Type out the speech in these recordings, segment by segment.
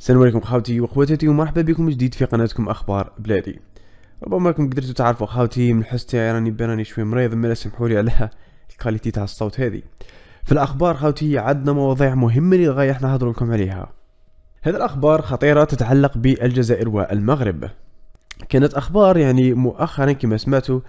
السلام عليكم خاوتي وخواتاتي ومرحبا بكم جديد في قناتكم اخبار بلادي ربما راكم قدرتوا تعرفوا خاوتي من الحس تاعي راني بانني شوي مريض ما سمحوا لي على الكاليتي تاع الصوت هذه في الاخبار خاوتي عندنا مواضيع مهمه للغايه احنا نهضر لكم عليها هذه الاخبار خطيره تتعلق بالجزائر والمغرب كانت اخبار يعني مؤخرا كما سمعتوا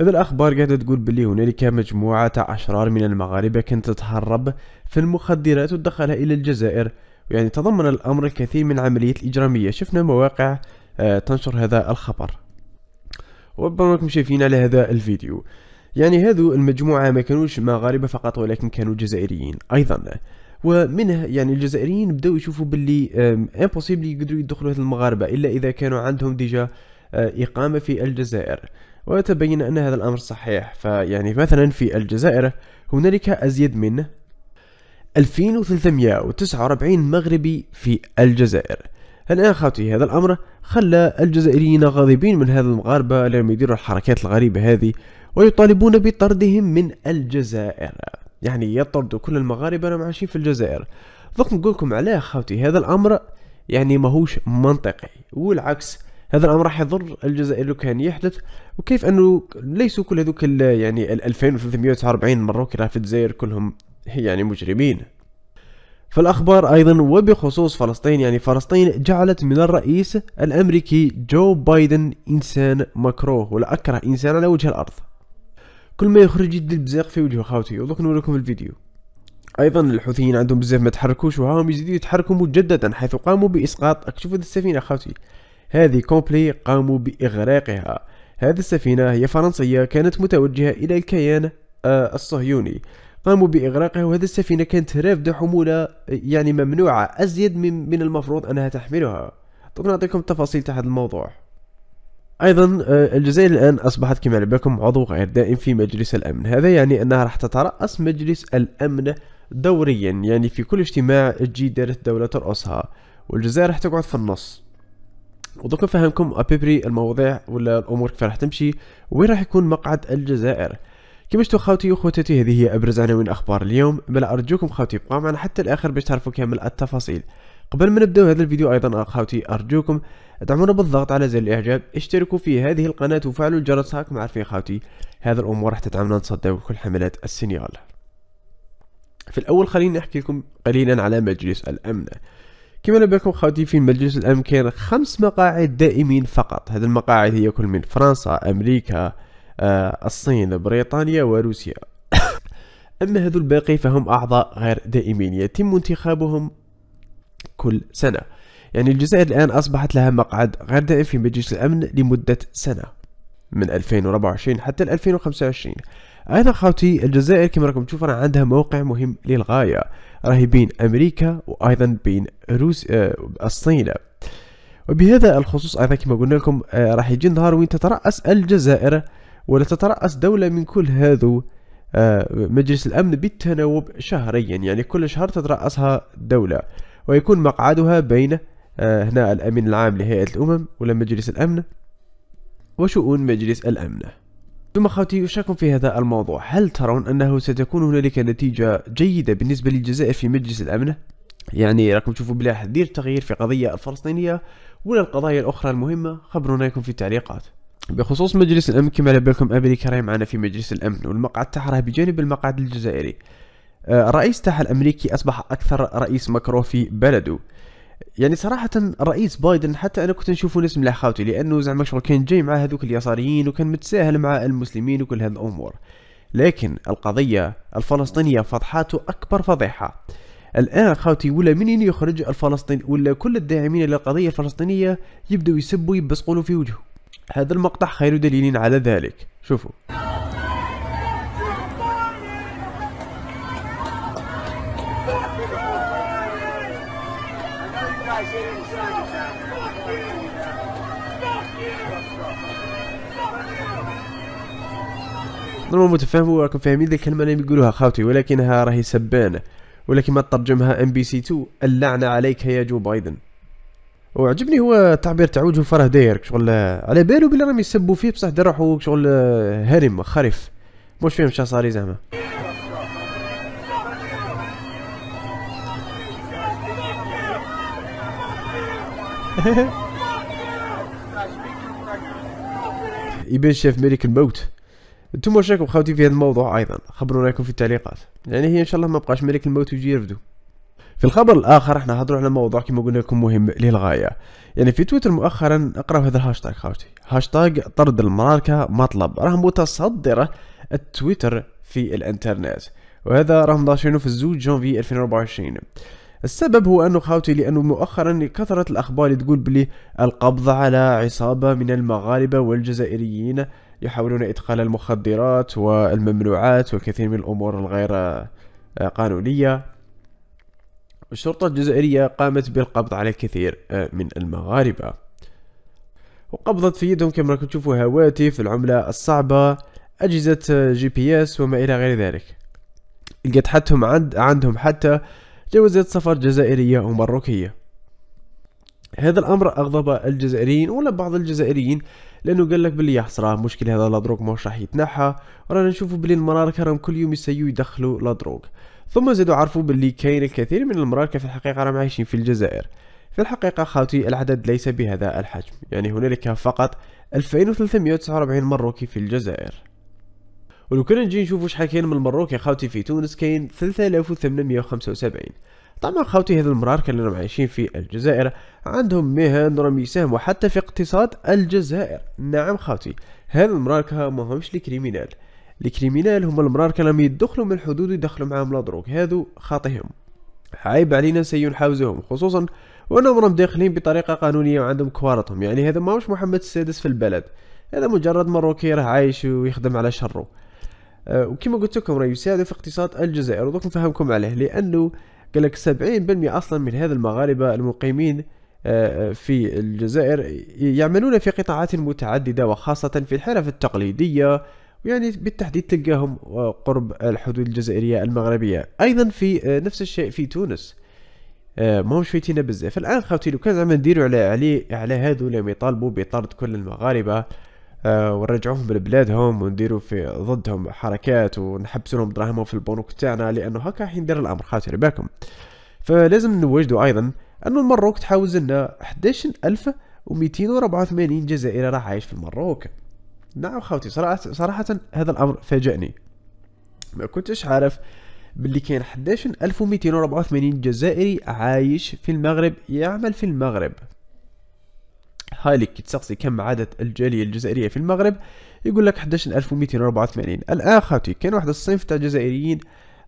هذا الأخبار قاعدة تقول بلي هنالك مجموعة أشرار من المغاربة كانت تتهرب في المخدرات ودخلها إلى الجزائر يعني تضمن الأمر الكثير من عملية الإجرامية شفنا مواقع آه، تنشر هذا الخبر وربما راكم شايفين على هذا الفيديو يعني هذو المجموعة ما كانوش مغاربة فقط ولكن كانوا جزائريين أيضا ومنه يعني الجزائريين بداو يشوفوا باللي امبوسيبل يقدروا يدخلوا هاد المغاربة إلا إذا كانوا عندهم ديجا آه، إقامة في الجزائر وتبين أن هذا الأمر صحيح فيعني مثلا في الجزائر هنالك أزيد من 2349 مغربي في الجزائر الآن خاوتي هذا الأمر خلى الجزائريين غاضبين من هذا المغاربة اللي يديروا الحركات الغريبة هذه ويطالبون بطردهم من الجزائر يعني يطردوا كل المغاربة اللي عايشين في الجزائر دوك نقولكم علاه خاوتي هذا الأمر يعني ماهوش منطقي والعكس هذا الامر راح يضر الجزائر لو كان يحدث وكيف انه ليسوا كل هذوك يعني ال 2349 مروكي راه في الجزائر كلهم يعني مجرمين فالأخبار أيضا وبخصوص فلسطين يعني فلسطين جعلت من الرئيس الأمريكي جو بايدن إنسان مكروه ولا أكره إنسان على وجه الأرض كل ما يخرج يدي البزاق في وجهه خاوتي ودوك لكم الفيديو ايضا الحوثيين عندهم بزاف ما تحركوش وهاهم يزيدوا يتحركوا مجددا حيث قاموا باسقاط شوفوا السفينه خاوتي هذه كومبلي قاموا باغراقها هذه السفينه هي فرنسيه كانت متوجهه الى الكيان آه، الصهيوني قاموا بإغراقها وهذا السفينة كانت رافدة حمولة يعني ممنوعة أزيد من, من المفروض أنها تحملها دونك نعطيكم التفاصيل تحت الموضوع ايضا آه، الجزائر الان اصبحت كما لكم عضو غير دائم في مجلس الامن هذا يعني انها راح تتراس مجلس الامن دوريا يعني في كل اجتماع تجي دارت الدوله ترأسها والجزائر راح تقعد في النص ودوك نفهمكم ابيبري المواضيع ولا الامور كيف راح تمشي وين راح يكون مقعد الجزائر كما شفتوا خوتي وخوتاتي هذه هي ابرز عناوين اخبار اليوم بل ارجوكم خوتي بقاو معنا حتى الاخر باش تعرفوا كامل التفاصيل قبل ما نبداو هذا الفيديو ايضا اخوتي ارجوكم ادعمونا بالضغط على زر الاعجاب اشتركوا في هذه القناه وفعلوا الجرس هاكم عارفين خوتي هذا الامور راح تدعمنا نصدق كل حملات السينيال في الاول خليني نحكي لكم قليلا على مجلس الامن كما نبهكم خوتي في مجلس الامن كان خمس مقاعد دائمين فقط هذه المقاعد هي كل من فرنسا امريكا آه، الصين بريطانيا وروسيا أما هذو الباقي فهم أعضاء غير دائمين يتم انتخابهم كل سنة يعني الجزائر الآن أصبحت لها مقعد غير دائم في مجلس الأمن لمدة سنة من 2024 حتى 2025 أيضا خاوتي الجزائر كما راكم تشوفوا راه عندها موقع مهم للغاية راهي بين أمريكا وأيضا بين روس آه الصين وبهذا الخصوص أيضا كما قلنا لكم آه راح يجي نهار وين تترأس الجزائر ولا تترأس دولة من كل هذو آه، مجلس الأمن بالتناوب شهريا يعني كل شهر تترأسها دولة ويكون مقعدها بين آه، هنا الأمين العام لهيئة الأمم ولا مجلس الأمن وشؤون مجلس الأمن ثم خوتي أشاركم في هذا الموضوع هل ترون أنه ستكون هنالك نتيجة جيدة بالنسبة للجزائر في مجلس الأمن؟ يعني راكم تشوفوا بلا حذير تغيير في قضية الفلسطينية ولا القضايا الأخرى المهمة خبرونا في التعليقات بخصوص مجلس الامن كما على بالكم امريكا راهي معنا في مجلس الامن والمقعد تاعها راه بجانب المقعد الجزائري الرئيس آه، تاعها الامريكي اصبح اكثر رئيس مكروه في بلده يعني صراحة رئيس بايدن حتى انا كنت نشوفه ناس ملاح خاوتي لانه زعما شغل كان جاي مع هذوك اليساريين وكان متساهل مع المسلمين وكل هذه الامور لكن القضية الفلسطينية فضحاته اكبر فضيحة الان خاوتي ولا منين يخرج الفلسطين ولا كل الداعمين للقضية الفلسطينية يبدو يسبوا يبسقوا في وجهه هذا المقطع خير دليل على ذلك شوفوا المهم تفهموا راكم فاهمين ذيك الكلمه اللي يقولوها خاوتي ولكنها راهي سبانه ولكن ما ترجمها ام بي سي 2 اللعنه عليك يا جو بايدن وعجبني هو تعبير تاع وجهه فراه داير شغل على بالو بلي راهم يسبوا فيه بصح دار روحو شغل هرم خريف مش فيهم شا صاري زعما يبان شاف ملك الموت انتم واش راكم خاوتي في هذا الموضوع ايضا خبرونا رايكم في التعليقات يعني هي ان شاء الله ما بقاش ملك الموت ويجي يرفدو في الخبر الاخر احنا على موضوع كما قلنا لكم مهم للغايه يعني في تويتر مؤخرا اقرأوا هذا الهاشتاج خاوتي هاشتاج طرد المراركة مطلب راه متصدره التويتر في الانترنت وهذا راهم داشينه في الزوج جونفي 2024 السبب هو انه خاوتي لانه مؤخرا كثرت الاخبار اللي تقول بلي القبض على عصابه من المغاربه والجزائريين يحاولون ادخال المخدرات والممنوعات والكثير من الامور الغير قانونيه الشرطة الجزائرية قامت بالقبض على كثير آه، من المغاربة وقبضت في يدهم كما راكم تشوفوا هواتف العملة الصعبة أجهزة آه، جي بي اس وما إلى غير ذلك لقيت حتهم عند عندهم حتى جوازات سفر جزائرية ومروكية هذا الامر اغضب الجزائريين ولا بعض الجزائريين لانه قال لك باللي يحصراه مشكل هذا لا دروك راح يتنحى ورانا نشوفوا بلي المماركه راهم كل يوم يسيو يدخلوا لا ثم زادوا عرفوا باللي كاين الكثير من المراكب في الحقيقة راهم عايشين في الجزائر في الحقيقة خاوتي العدد ليس بهذا الحجم يعني هنالك فقط 2349 مروكي في الجزائر ولو كنا نجي نشوفوا شحال كاين من المروكي خاوتي في تونس كاين 3875 طبعا خاوتي هذا المراكن اللي راهم عايشين في الجزائر عندهم مهن راهم يساهموا حتى في اقتصاد الجزائر نعم خاوتي هذا المراكه ما لي كريمينال الكريمينال هما المرار كانوا يدخلوا من الحدود ويدخلوا معاهم لا دروك هادو خاطيهم عيب علينا سينحاوزوهم خصوصا وانهم راهم داخلين بطريقه قانونيه وعندهم كوارتهم يعني هذا ماهوش محمد السادس في البلد هذا مجرد مروكي راه عايش ويخدم على شره أه وكما قلت لكم راه يساعد في اقتصاد الجزائر ودوك نفهمكم عليه لانه قال لك 70% اصلا من هذا المغاربه المقيمين أه، في الجزائر يعملون في قطاعات متعددة وخاصة في الحرف التقليدية يعني بالتحديد تلقاهم قرب الحدود الجزائرية المغربية أيضا في آه، نفس الشيء في تونس هو آه، فايتينا بزاف الآن خاوتي لو كان زعما نديرو على علي على هادو اللي يطالبوا بطرد كل المغاربة آه، ونرجعوهم لبلادهم ونديروا في ضدهم حركات ونحبسوا لهم دراهمهم في البنوك تاعنا لانه هكا راح ندير الامر خاطر باكم بالكم فلازم نوجدوا ايضا انه المروك تحوز لنا 11284 جزائري راح عايش في المروك نعم خوتي صراحة صراحة هذا الأمر فاجأني ما كنتش عارف باللي كاين 11284 جزائري عايش في المغرب يعمل في المغرب كي تسقسي كم عدد الجالية الجزائرية في المغرب يقول لك 11284 الآن خوتي كاين واحد الصنف تاع الجزائريين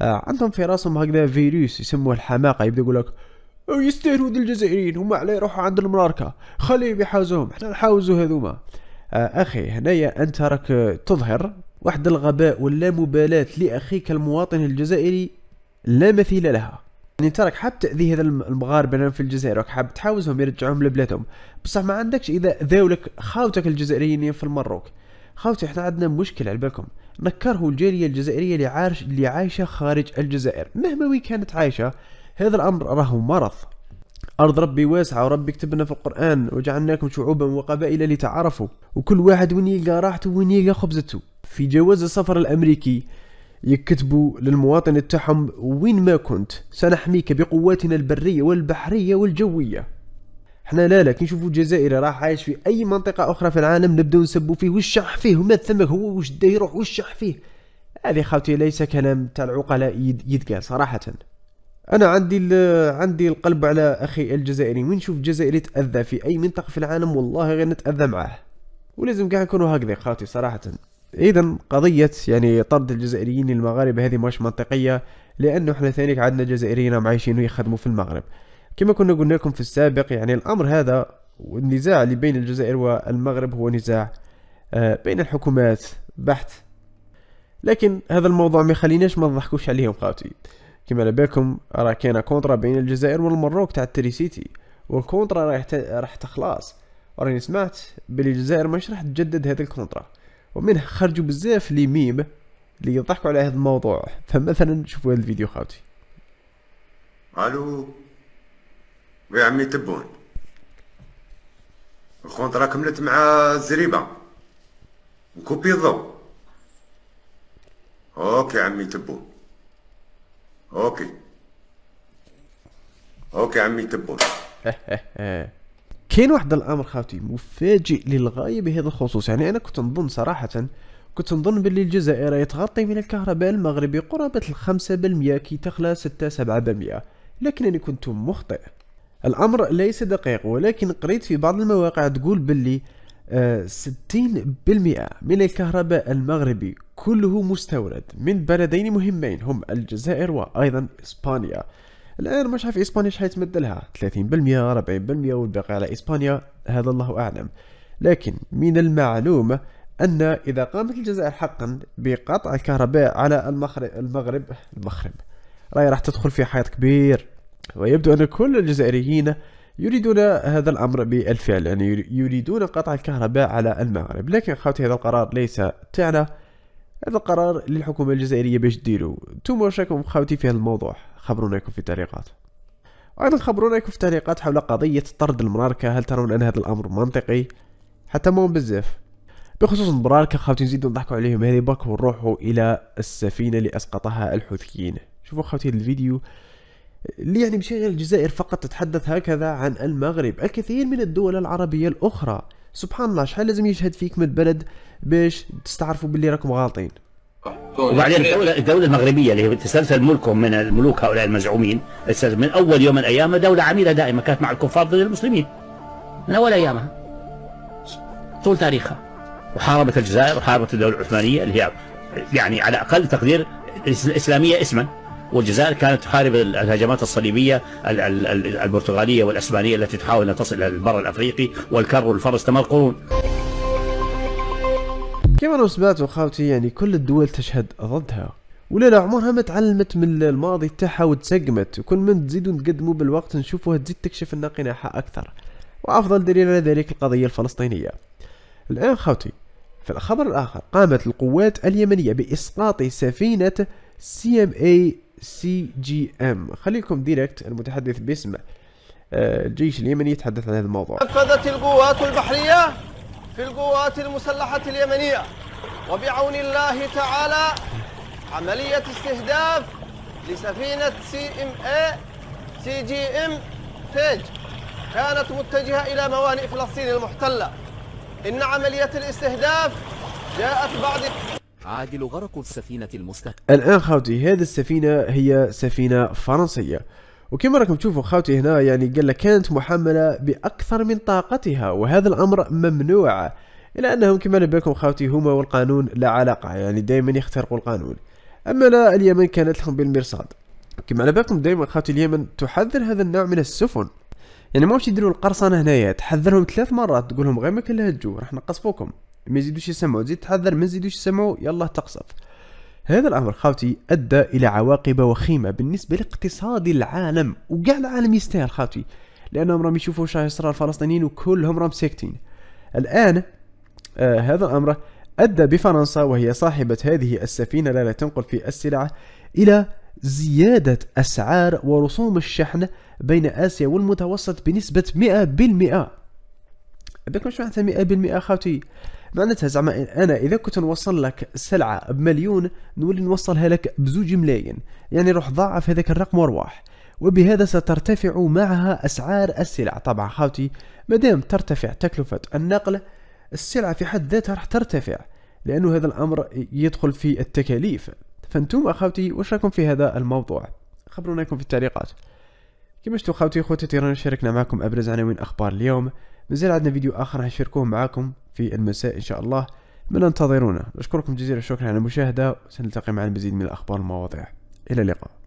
آه، عندهم في راسهم هكذا فيروس يسموه الحماقة يبدا يقول لك يستاهلوا الجزائريين هما على يروحوا عند المراركة خليهم يحاوزوهم حنا نحاوزو هذوما آه، اخي هنايا انت راك تظهر واحد الغباء واللامبالاة لاخيك المواطن الجزائري لا مثيل لها يعني انت راك حاب تاذي هذا المغاربه في الجزائر راك حاب تحاوزهم يرجعوهم لبلادهم بصح ما عندكش اذا ذاولك خاوتك الجزائريين في المروك خاوتي احنا عندنا مشكل على بالكم نكره الجاليه الجزائريه اللي عايش اللي عايشه خارج الجزائر مهما وين كانت عايشه هذا الامر راهو مرض أرض ربي واسعة وربي كتبنا في القرآن وجعلناكم شعوبا وقبائل لتعارفوا وكل واحد وين يلقى راحته وين يلقى خبزته في جواز السفر الأمريكي يكتبوا للمواطن تاعهم وين ما كنت سنحميك بقواتنا البرية والبحرية والجوية احنا لا لا كي نشوفوا الجزائري راح عايش في اي منطقه اخرى في العالم نبداو نسبوا فيه والشح فيه وما ثمك هو ده يروح والشح فيه هذه خاوتي ليس كلام تاع العقلاء يدقى صراحه انا عندي عندي القلب على اخي الجزائري وين نشوف الجزائري تاذى في اي منطقه في العالم والله غير نتاذى معاه ولازم كاع نكونوا هكذا خاوتي صراحه اذا قضيه يعني طرد الجزائريين للمغاربه هذه مش منطقيه لانه احنا ثانيك عندنا جزائريين عايشين ويخدموا في المغرب كما كنا قلنا لكم في السابق يعني الامر هذا والنزاع اللي بين الجزائر والمغرب هو نزاع آه، بين الحكومات بحت لكن هذا الموضوع ما يخليناش ما نضحكوش عليهم خاوتي كما على بالكم راه كاينه كونترا بين الجزائر والمروك تاع التريسيتي والكونترا راح راح تخلص راني سمعت بلي الجزائر مش راح تجدد هذه الكونترا ومنها خرجوا بزاف لي ميم اللي يضحكوا على هذا الموضوع فمثلا شوفوا هذا الفيديو خاوتي الو يا عمي تبون الكونترا كملت مع الزريبه كوبي الضو اوكي عمي تبون اوكي اوكي عمي تبون كاين واحد الامر خاوتي مفاجئ للغايه بهذا الخصوص يعني انا كنت نظن صراحه كنت نظن باللي الجزائر يتغطي من الكهرباء المغربي قرابة الخمسة 5% كي تخلى 6 7% لكنني كنت مخطئ الأمر ليس دقيق ولكن قريت في بعض المواقع تقول باللي 60% من الكهرباء المغربي كله مستورد من بلدين مهمين هم الجزائر وأيضا إسبانيا الآن مش عارف إسبانيا شحال لها 30% 40% والباقي على إسبانيا هذا الله أعلم لكن من المعلوم أن إذا قامت الجزائر حقا بقطع الكهرباء على المغرب المغرب المغرب راهي راح تدخل في حيط كبير ويبدو أن كل الجزائريين يريدون هذا الأمر بالفعل يعني يريدون قطع الكهرباء على المغرب لكن خاوتي هذا القرار ليس تاعنا هذا القرار للحكومة الجزائرية باش ديروا نتوما واش راكم خاوتي في هذا الموضوع خبرونا في التعليقات وأيضا خبرونا في التعليقات حول قضية طرد المراركة هل ترون أن هذا الأمر منطقي حتى مهم بزاف بخصوص المراركة خاوتي نزيدو نضحكوا عليهم هذه برك ونروحوا إلى السفينة اللي أسقطها الحوثيين شوفوا خاوتي الفيديو ليه يعني مش غير الجزائر فقط تتحدث هكذا عن المغرب الكثير من الدول العربية الأخرى سبحان الله شحال لازم يشهد فيك من البلد باش تستعرفوا باللي راكم غالطين وبعدين الدولة, الدولة المغربية اللي تسلسل ملكهم من الملوك هؤلاء المزعومين من أول يوم من أيامها دولة عميلة دائما كانت مع الكفار ضد المسلمين من أول أيامها طول تاريخها وحاربت الجزائر وحاربت الدولة العثمانية اللي هي يعني على أقل تقدير الإسلامية اسما والجزائر كانت تحارب الهجمات الصليبية البرتغالية والأسبانية التي تحاول أن تصل إلى البر الأفريقي والكر والفرس استمر قرون كما لو سمعتوا خاوتي يعني كل الدول تشهد ضدها ولا لا عمرها ما تعلمت من الماضي تاعها وتسقمت وكل من تزيدوا نقدموا بالوقت نشوفوها تزيد تكشف ان قناعها أكثر وأفضل دليل على ذلك القضية الفلسطينية الآن خاوتي في الخبر الآخر قامت القوات اليمنية بإسقاط سفينة سي ام اي سي جي ام خليكم ديركت المتحدث باسم آه، الجيش اليمني يتحدث عن هذا الموضوع نفذت القوات البحرية في القوات المسلحة اليمنية وبعون الله تعالى عملية استهداف لسفينة سي ام اي سي جي ام تيج كانت متجهة إلى موانئ فلسطين المحتلة إن عملية الاستهداف جاءت بعد عادل غرق السفينة المستهدفة الآن خاوتي هذه السفينة هي سفينة فرنسية وكما راكم تشوفوا خاوتي هنا يعني قال لك كانت محملة بأكثر من طاقتها وهذا الأمر ممنوع إلا أنهم كما نبالكم خاوتي هما والقانون لا علاقة يعني دائما يخترقوا القانون أما لا اليمن كانت لهم بالمرصاد كما على بالكم دائما خاوتي اليمن تحذر هذا النوع من السفن يعني ما يديروا القرصنة هنايا تحذرهم ثلاث مرات تقولهم غير ما الجو راح نقصفوكم ما يزيدوش يسمعوا تزيد تحذر ما يزيدوش يسمعوا يلا تقصف هذا الامر خاوتي ادى الى عواقب وخيمه بالنسبه لاقتصاد العالم وكاع العالم يستاهل خاوتي لانهم راهم يشوفوا شاه يصرى الفلسطينيين وكلهم راهم ساكتين الان آه هذا الامر ادى بفرنسا وهي صاحبه هذه السفينه التي تنقل في السلع الى زيادة أسعار ورسوم الشحن بين آسيا والمتوسط بنسبة 100% بكم شو معناتها 100% خاوتي معناتها زعما انا اذا كنت نوصل لك سلعه بمليون نولي نوصلها لك بزوج ملايين يعني روح ضاعف هذاك الرقم وارواح وبهذا سترتفع معها اسعار السلع طبعا خاوتي مادام ترتفع تكلفه النقل السلعه في حد ذاتها راح ترتفع لانه هذا الامر يدخل في التكاليف فانتم اخوتي واش راكم في هذا الموضوع خبرونا في التعليقات كما شفتوا خاوتي خوتي رانا شاركنا معكم ابرز عناوين اخبار اليوم مازال عندنا فيديو آخر هنشاركوه معاكم في المساء إن شاء الله من انتظرونا نشكركم جزيل الشكر على المشاهدة سنلتقي مع المزيد من الأخبار والمواضيع إلى اللقاء